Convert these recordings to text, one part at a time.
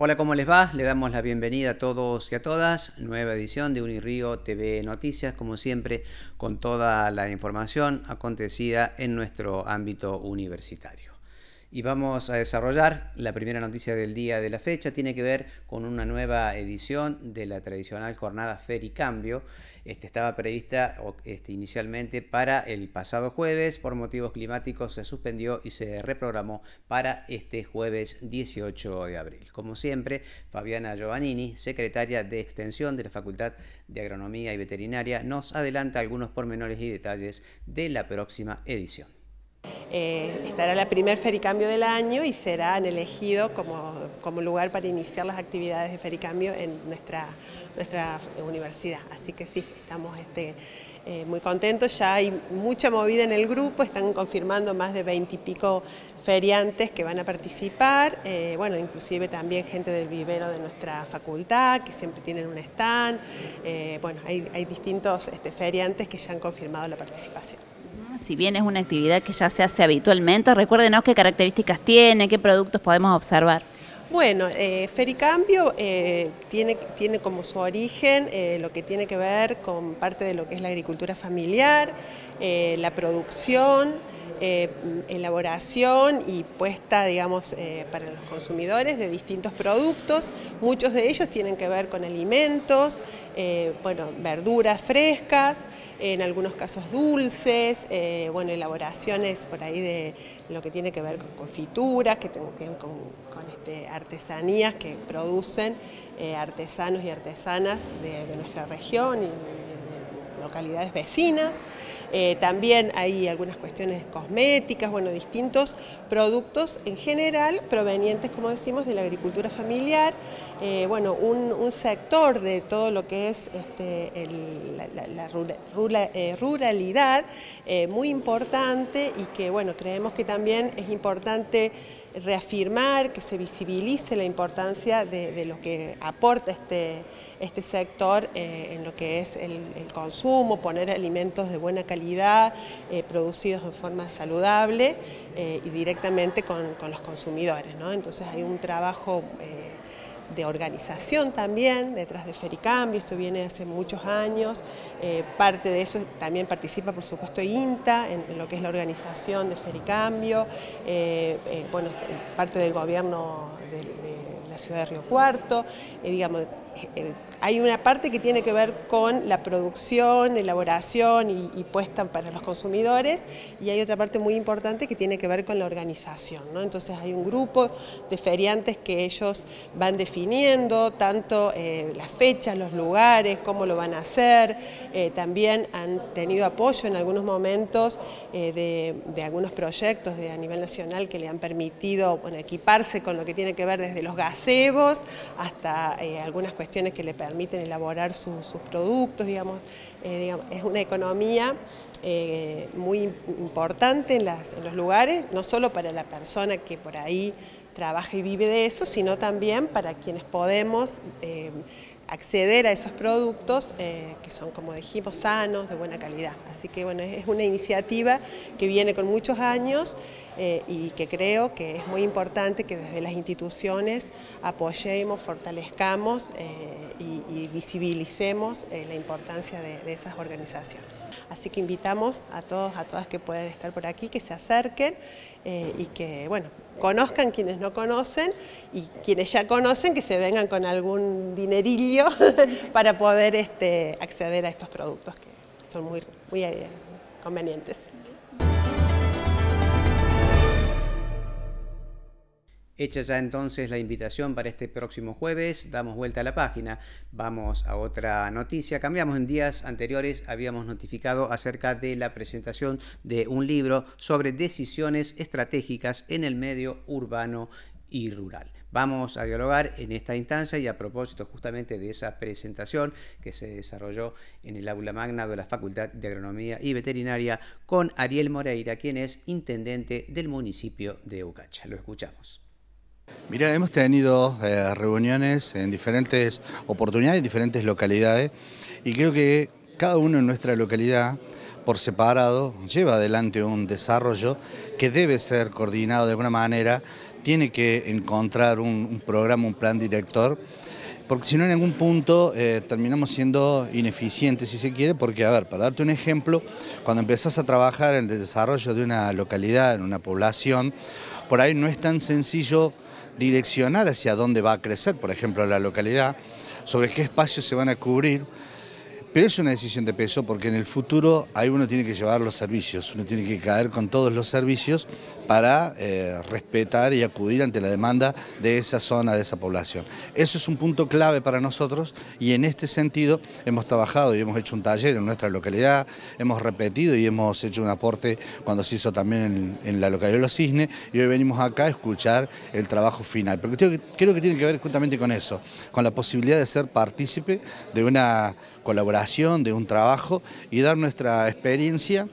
Hola, ¿cómo les va? Le damos la bienvenida a todos y a todas. Nueva edición de Unirío TV Noticias, como siempre, con toda la información acontecida en nuestro ámbito universitario. Y vamos a desarrollar la primera noticia del día de la fecha. Tiene que ver con una nueva edición de la tradicional jornada Fer y Cambio. Este, estaba prevista este, inicialmente para el pasado jueves. Por motivos climáticos se suspendió y se reprogramó para este jueves 18 de abril. Como siempre, Fabiana Giovannini, secretaria de Extensión de la Facultad de Agronomía y Veterinaria, nos adelanta algunos pormenores y detalles de la próxima edición. Eh, estará la primer Fericambio del año y serán elegido como, lugar para iniciar las actividades de Fericambio en nuestra, universidad. Así que sí, estamos este, eh, muy contentos, ya hay mucha movida en el grupo, están confirmando más de veintipico feriantes que van a participar, eh, bueno, inclusive también gente del vivero de nuestra facultad, que siempre tienen un stand, bueno, hay, distintos este, feriantes que ya han confirmado la participación si bien es una actividad que ya se hace habitualmente, recuérdenos qué características tiene, qué productos podemos observar. Bueno, eh, Fericambio eh, tiene, tiene como su origen eh, lo que tiene que ver con parte de lo que es la agricultura familiar, la producción, eh, elaboración y puesta, digamos, eh, para los consumidores de distintos productos. Muchos de ellos tienen que ver con alimentos, eh, bueno, verduras frescas, en algunos casos dulces, bueno, elaboraciones por ahí de lo que tiene que ver con confituras, que tengo que ver con, este, artesanías que producen artesanos y artesanas de, de nuestra región y localidades vecinas. Eh, también hay algunas cuestiones cosméticas, bueno, distintos productos en general provenientes, como decimos, de la agricultura familiar, eh, bueno, un, sector de todo lo que es este, la, eh, ruralidad muy importante y que, bueno, creemos que también es importante reafirmar, que se visibilice la importancia de, lo que aporta este, este sector eh, en lo que es el, consumo, poner alimentos de buena calidad, eh, producidos de forma saludable eh, y directamente con, los consumidores. Entonces hay un trabajo de organización también, detrás de Fericambio, esto viene hace muchos años, eh, parte de eso también participa por supuesto INTA, en lo que es la organización de Fericambio, eh, eh, bueno, parte del gobierno de, de, la ciudad de Río Cuarto, digamos, eh, hay una parte que tiene que ver con la producción, elaboración y, puesta para los consumidores y hay otra parte muy importante que tiene que ver con la organización. Entonces hay un grupo de feriantes que ellos van definiendo tanto eh, las fechas, los lugares, cómo lo van a hacer. Eh, también han tenido apoyo en algunos momentos de, algunos proyectos de, a nivel nacional que le han permitido equiparse con lo que tiene que ver desde los gazebos hasta algunas cuestiones cuestiones que le permiten elaborar sus productos, eh, digamos, es una economía eh, muy importante en, los lugares, no solo para la persona que por ahí trabaja y vive de eso, sino también para quienes podemos eh, acceder a esos productos eh, que son, como dijimos, sanos, de buena calidad. Así que bueno, es una iniciativa que viene con muchos años eh, y que creo que es muy importante que desde las instituciones apoyemos, fortalezcamos eh, y, visibilicemos la importancia de, de, esas organizaciones. Así que invitamos a todos, a todas que pueden estar por aquí, que se acerquen y que, bueno, conozcan quienes no conocen y quienes ya conocen que se vengan con algún dinerillo para poder este, acceder a estos productos que son muy, muy eh, convenientes. Hecha ya entonces la invitación para este próximo jueves, damos vuelta a la página, vamos a otra noticia. Cambiamos en días anteriores, habíamos notificado acerca de la presentación de un libro sobre decisiones estratégicas en el medio urbano y rural. Vamos a dialogar en esta instancia y a propósito justamente de esa presentación que se desarrolló en el aula magna de la Facultad de Agronomía y Veterinaria con Ariel Moreira, quien es intendente del municipio de Ucacha. Lo escuchamos. Mira, hemos tenido eh, reuniones en diferentes oportunidades, en diferentes localidades, y creo que cada uno en nuestra localidad, por separado, lleva adelante un desarrollo que debe ser coordinado de alguna manera, tiene que encontrar un, programa, un plan director, porque si no en algún punto eh, terminamos siendo ineficientes, si se quiere, porque, a ver, para darte un ejemplo, cuando empezás a trabajar en el desarrollo de una localidad, en una población, por ahí no es tan sencillo direccionar hacia dónde va a crecer, por ejemplo, la localidad, sobre qué espacios se van a cubrir, pero es una decisión de peso porque en el futuro ahí uno tiene que llevar los servicios, uno tiene que caer con todos los servicios para eh, respetar y acudir ante la demanda de esa zona, de esa población. Eso es un punto clave para nosotros y en este sentido hemos trabajado y hemos hecho un taller en nuestra localidad, hemos repetido y hemos hecho un aporte cuando se hizo también en, la localidad de Los Cisnes y hoy venimos acá a escuchar el trabajo final. Porque creo que tiene que ver justamente con eso, con la posibilidad de ser partícipe de una colaboración, de un trabajo y dar nuestra experiencia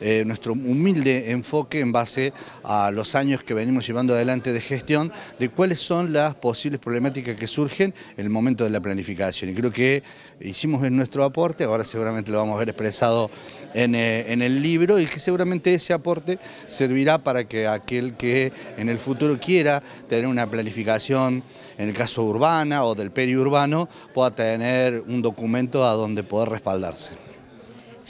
eh, nuestro humilde enfoque en base a los años que venimos llevando adelante de gestión, de cuáles son las posibles problemáticas que surgen en el momento de la planificación. Y creo que hicimos en nuestro aporte, ahora seguramente lo vamos a ver expresado en, eh, en el libro, y que seguramente ese aporte servirá para que aquel que en el futuro quiera tener una planificación, en el caso urbana o del periurbano, pueda tener un documento a donde poder respaldarse.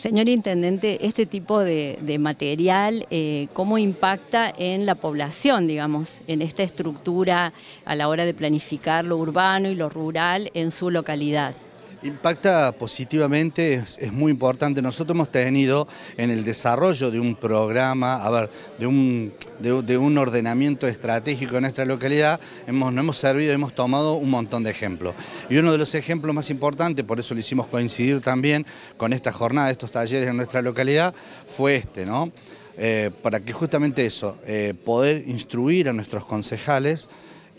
Señor Intendente, este tipo de, material, eh, ¿cómo impacta en la población, digamos, en esta estructura a la hora de planificar lo urbano y lo rural en su localidad? Impacta positivamente, es, muy importante. Nosotros hemos tenido en el desarrollo de un programa, a ver, de un, ordenamiento estratégico en nuestra localidad, hemos, nos hemos servido, hemos tomado un montón de ejemplos. Y uno de los ejemplos más importantes, por eso lo hicimos coincidir también con esta jornada, estos talleres en nuestra localidad, fue este, ¿no? Eh, para que justamente eso, eh, poder instruir a nuestros concejales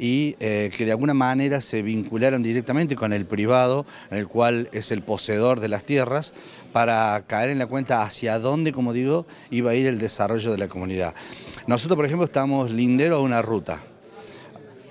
y eh, que de alguna manera se vincularon directamente con el privado, el cual es el poseedor de las tierras, para caer en la cuenta hacia dónde, como digo, iba a ir el desarrollo de la comunidad. Nosotros, por ejemplo, estamos lindero a una ruta.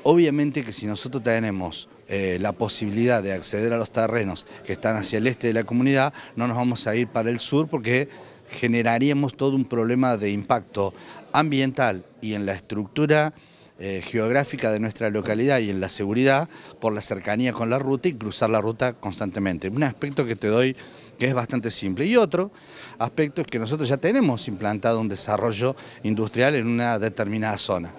Obviamente que si nosotros tenemos eh, la posibilidad de acceder a los terrenos que están hacia el este de la comunidad, no nos vamos a ir para el sur porque generaríamos todo un problema de impacto ambiental y en la estructura eh, geográfica de nuestra localidad y en la seguridad por la cercanía con la ruta y cruzar la ruta constantemente. Un aspecto que te doy que es bastante simple. Y otro aspecto es que nosotros ya tenemos implantado un desarrollo industrial en una determinada zona.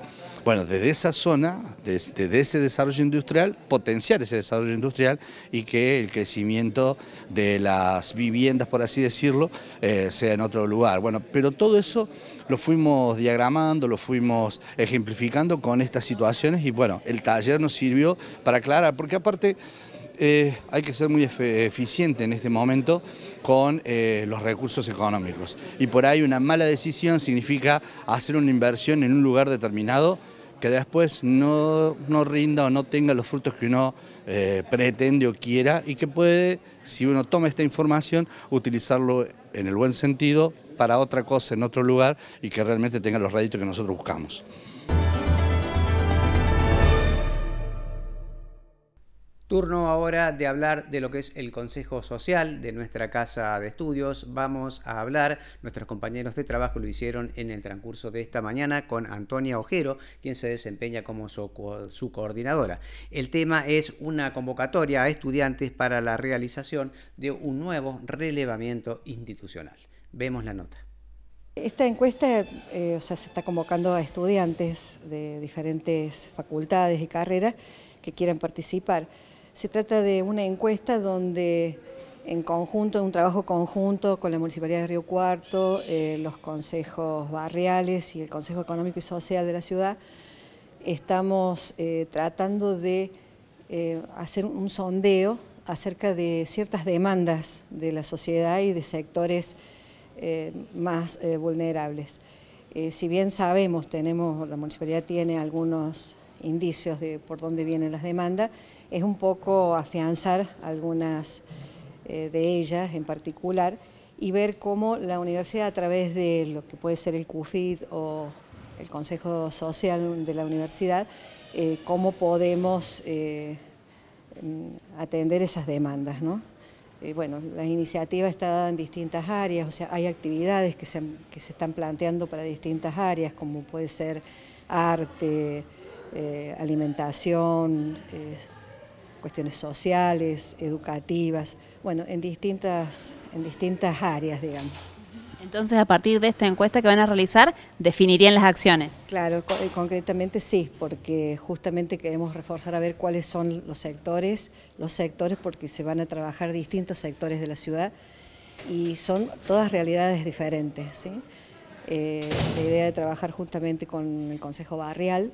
Bueno, desde esa zona, desde, ese desarrollo industrial, potenciar ese desarrollo industrial y que el crecimiento de las viviendas, por así decirlo, eh, sea en otro lugar. Bueno, pero todo eso lo fuimos diagramando, lo fuimos ejemplificando con estas situaciones y bueno, el taller nos sirvió para aclarar, porque aparte eh, hay que ser muy eficiente en este momento con eh, los recursos económicos. Y por ahí una mala decisión significa hacer una inversión en un lugar determinado que después no, rinda o no tenga los frutos que uno eh, pretende o quiera y que puede, si uno toma esta información, utilizarlo en el buen sentido para otra cosa en otro lugar y que realmente tengan los réditos que nosotros buscamos. Turno ahora de hablar de lo que es el Consejo Social de nuestra casa de estudios. Vamos a hablar, nuestros compañeros de trabajo lo hicieron en el transcurso de esta mañana con Antonia Ojero, quien se desempeña como su coordinadora. El tema es una convocatoria a estudiantes para la realización de un nuevo relevamiento institucional. Vemos la nota. Esta encuesta eh, o sea, se está convocando a estudiantes de diferentes facultades y carreras que quieran participar. Se trata de una encuesta donde en conjunto, en un trabajo conjunto con la Municipalidad de Río Cuarto, eh, los consejos barriales y el Consejo Económico y Social de la ciudad, estamos eh, tratando de hacer un sondeo acerca de ciertas demandas de la sociedad y de sectores eh, más eh, vulnerables. Eh, si bien sabemos, tenemos, la municipalidad tiene algunos indicios de por dónde vienen las demandas, es un poco afianzar algunas de ellas en particular y ver cómo la universidad a través de lo que puede ser el CUFID o el Consejo Social de la Universidad, cómo podemos mm, atender esas demandas. Eh, bueno, la iniciativa está dada en distintas áreas, o sea, hay actividades que se, están planteando para distintas áreas, como puede ser arte, eh, alimentación, eh, cuestiones sociales, educativas, bueno, en distintas, en distintas áreas, digamos. Entonces, a partir de esta encuesta que van a realizar, definirían las acciones. Claro, eh, concretamente sí, porque justamente queremos reforzar a ver cuáles son los sectores, los sectores porque se van a trabajar distintos sectores de la ciudad y son todas realidades diferentes. Eh, la idea de trabajar justamente con el Consejo Barrial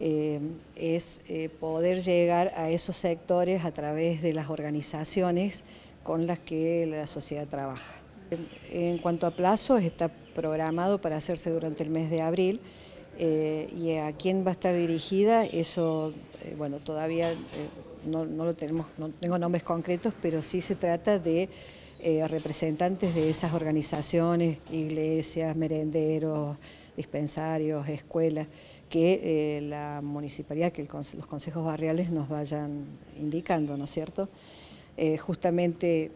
eh, es poder llegar a esos sectores a través de las organizaciones con las que la sociedad trabaja. En cuanto a plazo, está programado para hacerse durante el mes de abril. Eh, y a quién va a estar dirigida, eso, eh, bueno, todavía eh, no, lo tenemos, no tengo nombres concretos, pero sí se trata de representantes de esas organizaciones, iglesias, merenderos, dispensarios, escuelas, que la municipalidad, que los consejos barriales nos vayan indicando, ¿no es cierto? justamente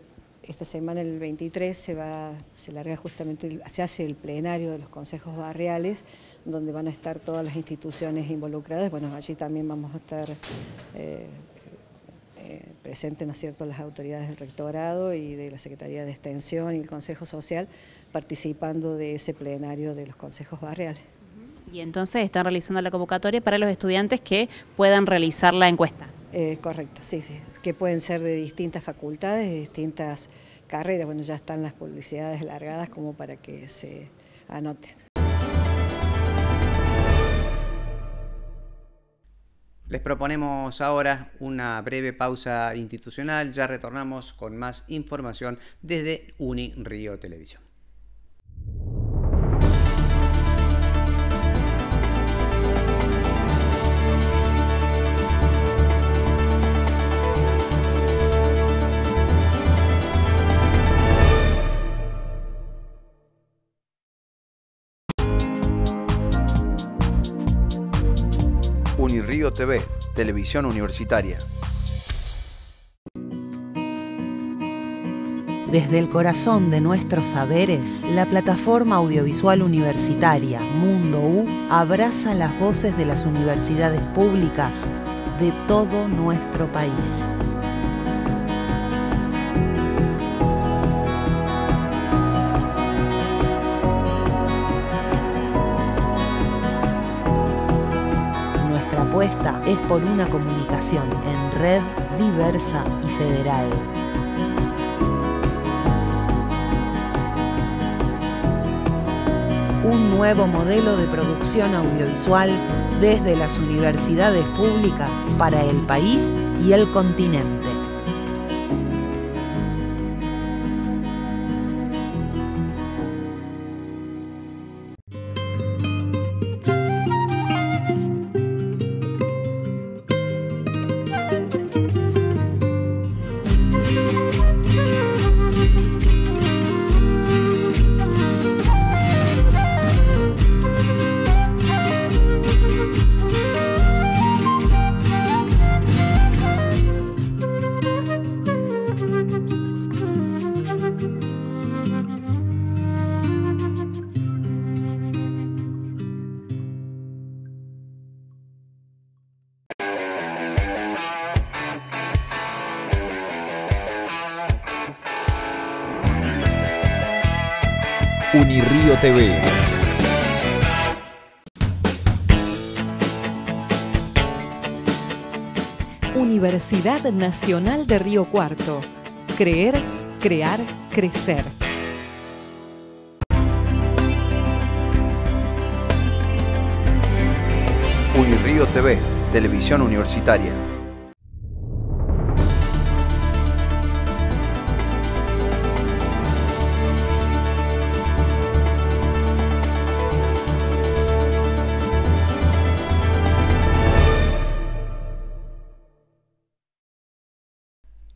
esta semana, el 23, se, va, se larga justamente, se hace el plenario de los consejos barriales, donde van a estar todas las instituciones involucradas. Bueno, allí también vamos a estar eh, eh, presentes, ¿no es cierto?, las autoridades del rectorado y de la Secretaría de Extensión y el Consejo Social participando de ese plenario de los consejos barriales. Y entonces están realizando la convocatoria para los estudiantes que puedan realizar la encuesta. Eh, correcto, sí, sí, que pueden ser de distintas facultades, de distintas carreras. Bueno, ya están las publicidades largadas como para que se anoten. Les proponemos ahora una breve pausa institucional. Ya retornamos con más información desde Uni Televisión. TV, Televisión Universitaria. Desde el corazón de nuestros saberes, la plataforma audiovisual universitaria Mundo U abraza las voces de las universidades públicas de todo nuestro país. por una comunicación en red diversa y federal. Un nuevo modelo de producción audiovisual desde las universidades públicas para el país y el continente. Unirío TV. Universidad Nacional de Río Cuarto. Creer, crear, crecer. Unirío TV, televisión universitaria.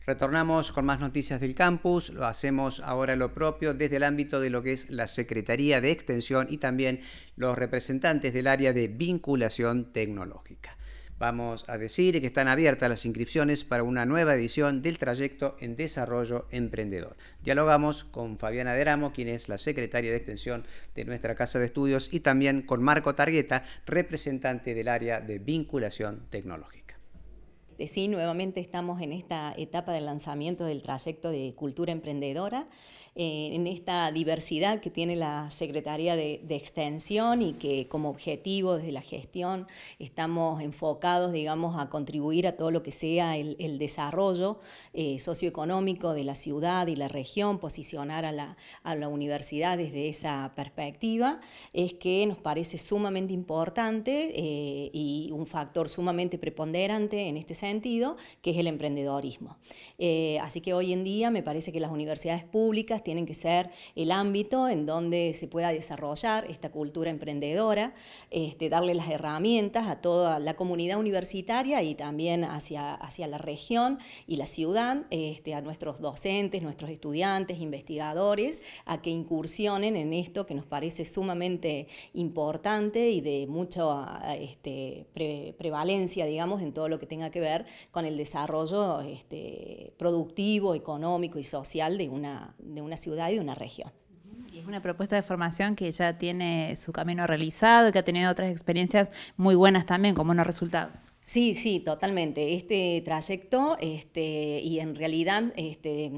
Retornamos con más noticias del campus, lo hacemos ahora lo propio desde el ámbito de lo que es la Secretaría de Extensión y también los representantes del área de vinculación tecnológica. Vamos a decir que están abiertas las inscripciones para una nueva edición del trayecto en desarrollo emprendedor. Dialogamos con Fabiana Deramo, quien es la secretaria de extensión de nuestra casa de estudios, y también con Marco Targueta, representante del área de vinculación tecnológica. Este, sí, nuevamente estamos en esta etapa del lanzamiento del trayecto de cultura emprendedora, eh, en esta diversidad que tiene la Secretaría de, Extensión y que como objetivo desde la gestión estamos enfocados, digamos, a contribuir a todo lo que sea el, desarrollo eh, socioeconómico de la ciudad y la región, posicionar a la, universidad desde esa perspectiva, es que nos parece sumamente importante eh, y un factor sumamente preponderante en este sentido que es el emprendedorismo. Eh, así que hoy en día me parece que las universidades públicas tienen que ser el ámbito en donde se pueda desarrollar esta cultura emprendedora, este, darle las herramientas a toda la comunidad universitaria y también hacia, hacia la región y la ciudad, este, a nuestros docentes, nuestros estudiantes, investigadores, a que incursionen en esto que nos parece sumamente importante y de mucha este, prevalencia, digamos, en todo lo que tenga que ver con el desarrollo este, productivo, económico y social de una, de una ciudad y de una región. Y es una propuesta de formación que ya tiene su camino realizado y que ha tenido otras experiencias muy buenas también, como buenos resultados. Sí, sí, totalmente. Este trayecto, este, y en realidad este,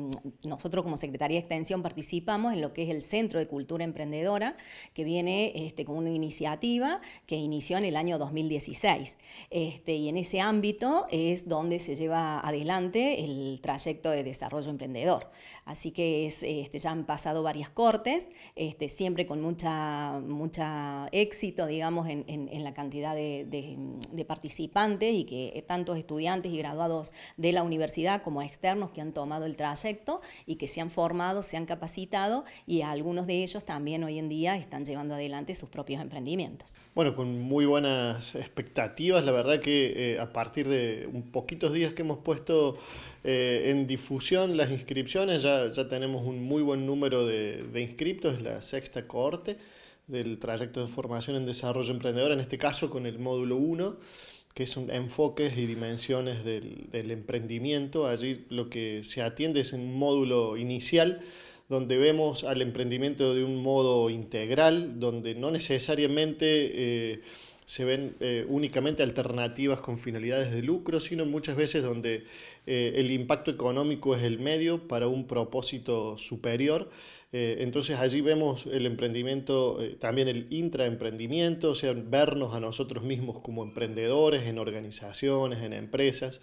nosotros como Secretaría de Extensión participamos en lo que es el Centro de Cultura Emprendedora, que viene este, con una iniciativa que inició en el año 2016. Este, y en ese ámbito es donde se lleva adelante el trayecto de desarrollo emprendedor. Así que es, este, ya han pasado varias cortes, este, siempre con mucha, mucha éxito, digamos, en, la cantidad de participantes y que eh, tantos estudiantes y graduados de la universidad como externos que han tomado el trayecto y que se han formado, se han capacitado y algunos de ellos también hoy en día están llevando adelante sus propios emprendimientos. Bueno, con muy buenas expectativas, la verdad que eh, a partir de un poquitos días que hemos puesto eh, en difusión las inscripciones, ya, tenemos un muy buen número de, de es la sexta cohorte del trayecto de formación en desarrollo emprendedor, en este caso con el módulo 1 que son enfoques y dimensiones del, emprendimiento. Allí lo que se atiende es un módulo inicial donde vemos al emprendimiento de un modo integral, donde no necesariamente... Eh, se ven eh, únicamente alternativas con finalidades de lucro, sino muchas veces donde eh, el impacto económico es el medio para un propósito superior. Eh, entonces allí vemos el emprendimiento, también el intraemprendimiento, o sea, vernos a nosotros mismos como emprendedores en organizaciones, en empresas.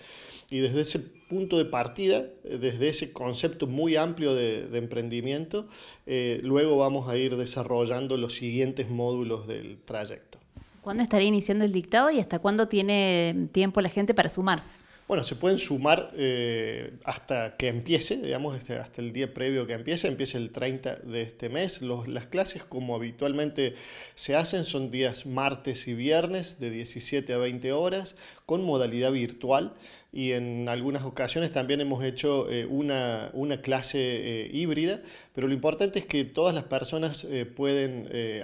Y desde ese punto de partida, desde ese concepto muy amplio de emprendimiento, luego vamos a ir desarrollando los siguientes módulos del trayecto. ¿Cuándo estaría iniciando el dictado y hasta cuándo tiene tiempo la gente para sumarse? Bueno, se pueden sumar eh, hasta que empiece, digamos, este, hasta el día previo que empiece, empiece el 30 de este mes. las clases, como habitualmente se hacen, son días martes y viernes de 17 a 20 horas, con modalidad virtual y en algunas ocasiones también hemos hecho eh, una, clase eh, híbrida, pero lo importante es que todas las personas eh, pueden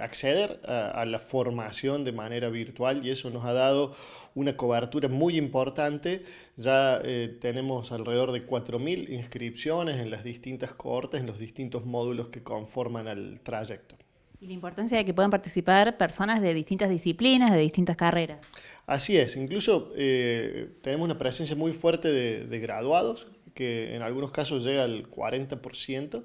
acceder a, la formación de manera virtual y eso nos ha dado una cobertura muy importante. Ya tenemos alrededor de 4.000 inscripciones en las distintas cohortes, en los distintos módulos que conforman al trayecto. Y la importancia de que puedan participar personas de distintas disciplinas, de distintas carreras. Así es, incluso eh, tenemos una presencia muy fuerte de, de graduados, que en algunos casos llega al 40%.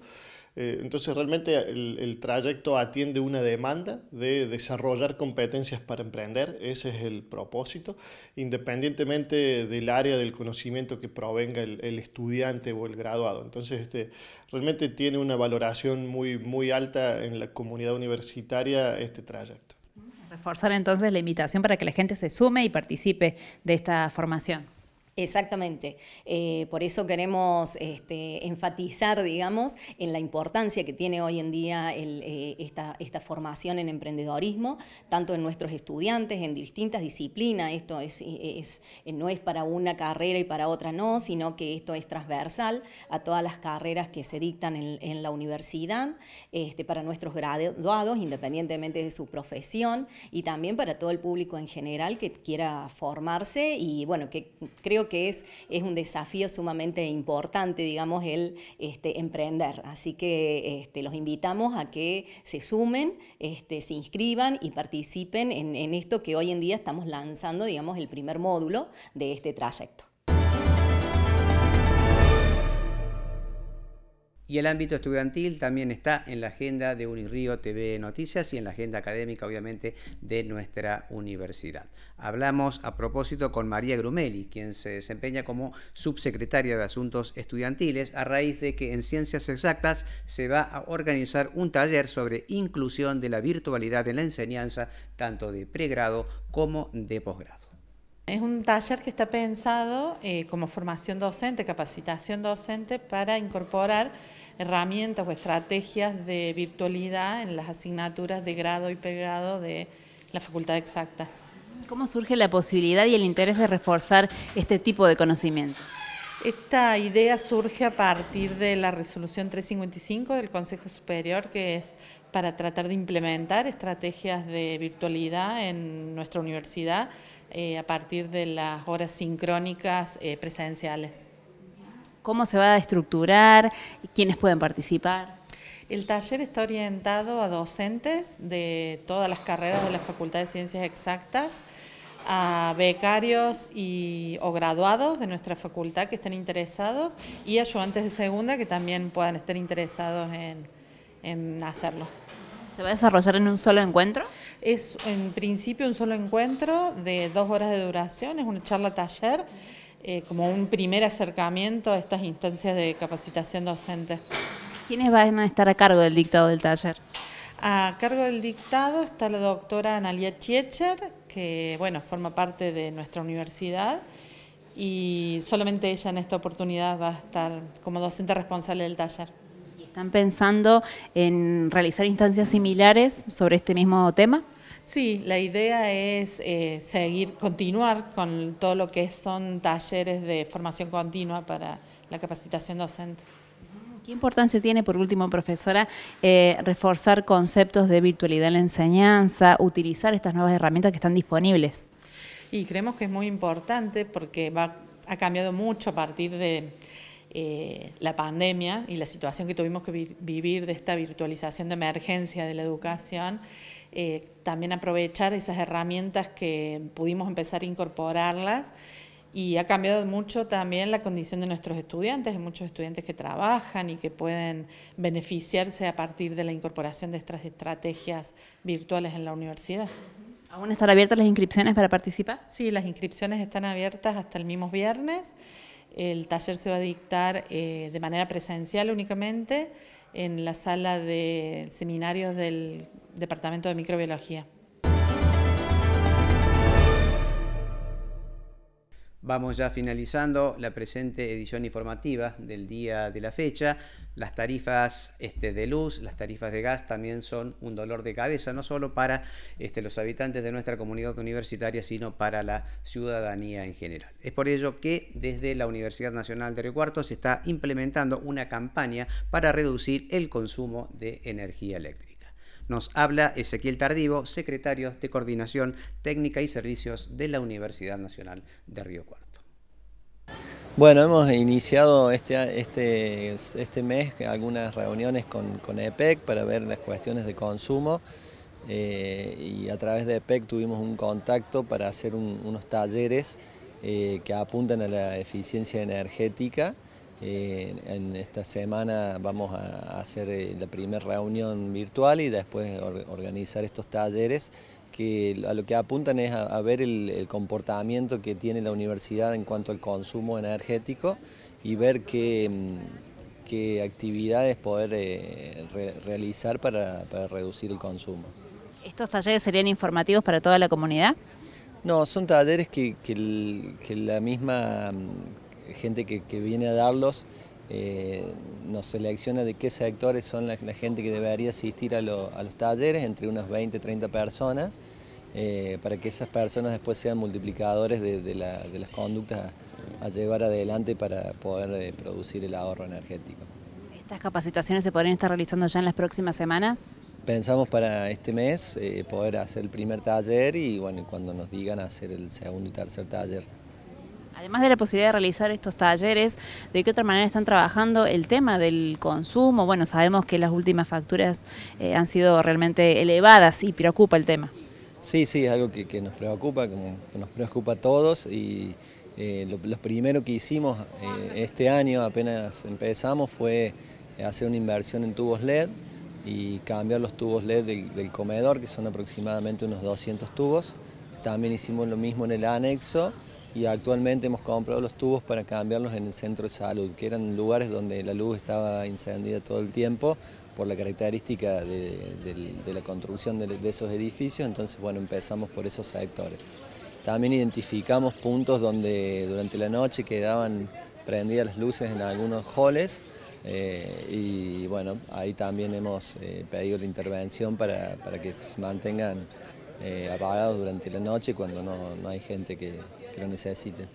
Eh, entonces realmente el, trayecto atiende una demanda de desarrollar competencias para emprender, ese es el propósito, independientemente del área del conocimiento que provenga el, el estudiante o el graduado. Entonces este, realmente tiene una valoración muy, muy alta en la comunidad universitaria este trayecto. Reforzar entonces la invitación para que la gente se sume y participe de esta formación. Exactamente. Eh, por eso queremos este, enfatizar, digamos, en la importancia que tiene hoy en día eh, esta, esta, formación en emprendedorismo, tanto en nuestros estudiantes, en distintas disciplinas. Esto es, eh, no es para una carrera y para otra no, sino que esto es transversal a todas las carreras que se dictan en, la universidad, este, para nuestros graduados, independientemente de su profesión, y también para todo el público en general que quiera formarse y, bueno, que creo que es, un desafío sumamente importante, digamos, el este, emprender. Así que este, los invitamos a que se sumen, este, se inscriban y participen en esto que hoy en día estamos lanzando, digamos, el primer módulo de este trayecto. Y el ámbito estudiantil también está en la agenda de Unirío TV Noticias y en la agenda académica, obviamente, de nuestra universidad. Hablamos a propósito con María Grumeli, quien se desempeña como subsecretaria de Asuntos Estudiantiles, a raíz de que en Ciencias Exactas se va a organizar un taller sobre inclusión de la virtualidad en la enseñanza, tanto de pregrado como de posgrado. Es un taller que está pensado eh, como formación docente, capacitación docente para incorporar herramientas o estrategias de virtualidad en las asignaturas de grado y pregrado de la Facultad Exactas. ¿Cómo surge la posibilidad y el interés de reforzar este tipo de conocimiento? Esta idea surge a partir de la resolución 355 del Consejo Superior, que es para tratar de implementar estrategias de virtualidad en nuestra universidad eh, a partir de las horas sincrónicas eh, presenciales. ¿Cómo se va a estructurar? ¿Quiénes pueden participar? El taller está orientado a docentes de todas las carreras de la Facultad de Ciencias Exactas, a becarios y, o graduados de nuestra facultad que estén interesados y ayudantes de segunda que también puedan estar interesados en, en hacerlo. ¿Se va a desarrollar en un solo encuentro? Es en principio un solo encuentro de dos horas de duración, es una charla taller. Eh, como un primer acercamiento a estas instancias de capacitación docente. ¿Quiénes van a estar a cargo del dictado del taller? A cargo del dictado está la doctora Analia Chiecher, que bueno, forma parte de nuestra universidad y solamente ella en esta oportunidad va a estar como docente responsable del taller. ¿Están pensando en realizar instancias similares sobre este mismo tema? Sí, la idea es eh, seguir, continuar con todo lo que son talleres de formación continua para la capacitación docente. ¿Qué importancia tiene, por último, profesora, eh, reforzar conceptos de virtualidad en la enseñanza, utilizar estas nuevas herramientas que están disponibles? Y creemos que es muy importante porque va, ha cambiado mucho a partir de eh, la pandemia y la situación que tuvimos que vivir de esta virtualización de emergencia de la educación, eh, también aprovechar esas herramientas que pudimos empezar a incorporarlas y ha cambiado mucho también la condición de nuestros estudiantes, de muchos estudiantes que trabajan y que pueden beneficiarse a partir de la incorporación de estas estrategias virtuales en la universidad. ¿Aún están abiertas las inscripciones para participar? Sí, las inscripciones están abiertas hasta el mismo viernes. El taller se va a dictar eh, de manera presencial únicamente en la sala de seminarios del Departamento de Microbiología. Vamos ya finalizando la presente edición informativa del día de la fecha. Las tarifas este, de luz, las tarifas de gas también son un dolor de cabeza, no solo para este, los habitantes de nuestra comunidad universitaria, sino para la ciudadanía en general. Es por ello que desde la Universidad Nacional de Río Cuarto se está implementando una campaña para reducir el consumo de energía eléctrica. Nos habla Ezequiel Tardivo, secretario de Coordinación Técnica y Servicios de la Universidad Nacional de Río Cuarto. Bueno, hemos iniciado este, este, este mes algunas reuniones con, EPEC para ver las cuestiones de consumo eh, y a través de EPEC tuvimos un contacto para hacer unos talleres eh, que apuntan a la eficiencia energética eh, en esta semana vamos a hacer eh, la primera reunión virtual y después organizar estos talleres que a lo que apuntan es a, ver el, comportamiento que tiene la universidad en cuanto al consumo energético y ver qué, mm, qué actividades poder eh, realizar para, reducir el consumo. ¿Estos talleres serían informativos para toda la comunidad? No, son talleres que la misma mm, gente que, viene a darlos, eh, nos selecciona de qué sectores son la, gente que debería asistir a, los talleres, entre unas 20, 30 personas, eh, para que esas personas después sean multiplicadores de, las conductas a, llevar adelante para poder eh, producir el ahorro energético. ¿Estas capacitaciones se podrían estar realizando ya en las próximas semanas? Pensamos para este mes poder hacer el primer taller y bueno, cuando nos digan hacer el segundo y tercer taller. Además de la posibilidad de realizar estos talleres, ¿de qué otra manera están trabajando el tema del consumo? Bueno, sabemos que las últimas facturas eh, han sido realmente elevadas y preocupa el tema. Sí, sí, es algo que, nos preocupa, que nos preocupa a todos y eh, lo, primero que hicimos eh, este año, apenas empezamos, fue hacer una inversión en tubos LED y cambiar los tubos LED del comedor, que son aproximadamente unos 200 tubos. También hicimos lo mismo en el anexo y actualmente hemos comprado los tubos para cambiarlos en el centro de salud, que eran lugares donde la luz estaba encendida todo el tiempo por la característica de, la construcción de, esos edificios, entonces bueno, empezamos por esos sectores. También identificamos puntos donde durante la noche quedaban prendidas las luces en algunos halls eh, y bueno, ahí también hemos eh, pedido la intervención para, que se mantengan eh, apagados durante la noche cuando no hay gente que, que lo necesiten.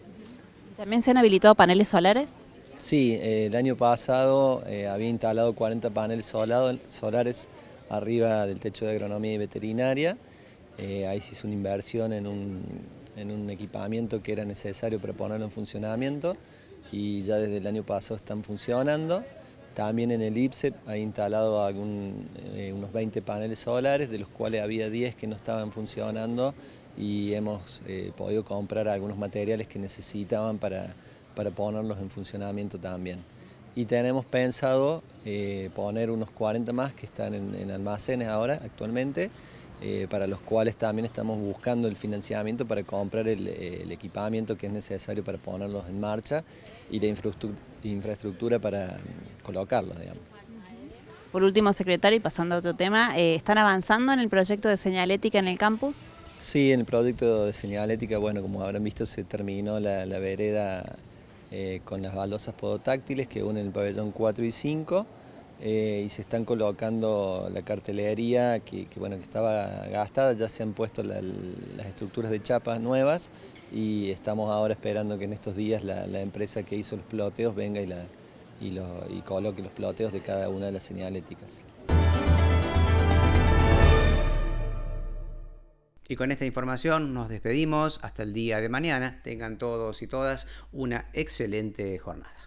¿También se han habilitado paneles solares? Sí, eh, el año pasado eh, había instalado 40 paneles solares arriba del techo de agronomía y veterinaria. Eh, ahí se hizo una inversión en un, en un equipamiento que era necesario para ponerlo en funcionamiento y ya desde el año pasado están funcionando. También en el IPSEP ha instalado eh, unos 20 paneles solares, de los cuales había 10 que no estaban funcionando y hemos eh, podido comprar algunos materiales que necesitaban para, para, ponerlos en funcionamiento también. Y tenemos pensado eh, poner unos 40 más que están en, almacenes ahora actualmente, para los cuales también estamos buscando el financiamiento para comprar el equipamiento que es necesario para ponerlos en marcha y la infraestructura infraestructura para mm, colocarlos, digamos. Por último, secretario, y pasando a otro tema, eh, ¿están avanzando en el proyecto de señalética en el campus? Sí, en el proyecto de señalética, bueno, como habrán visto, se terminó la, vereda eh, con las baldosas podotáctiles que unen el pabellón 4 y 5. Eh, y se están colocando la cartelería que, bueno, que estaba gastada, ya se han puesto las estructuras de chapas nuevas y estamos ahora esperando que en estos días la, empresa que hizo los ploteos venga y, la, y coloque los ploteos de cada una de las señaléticas. Y con esta información nos despedimos hasta el día de mañana. Tengan todos y todas una excelente jornada.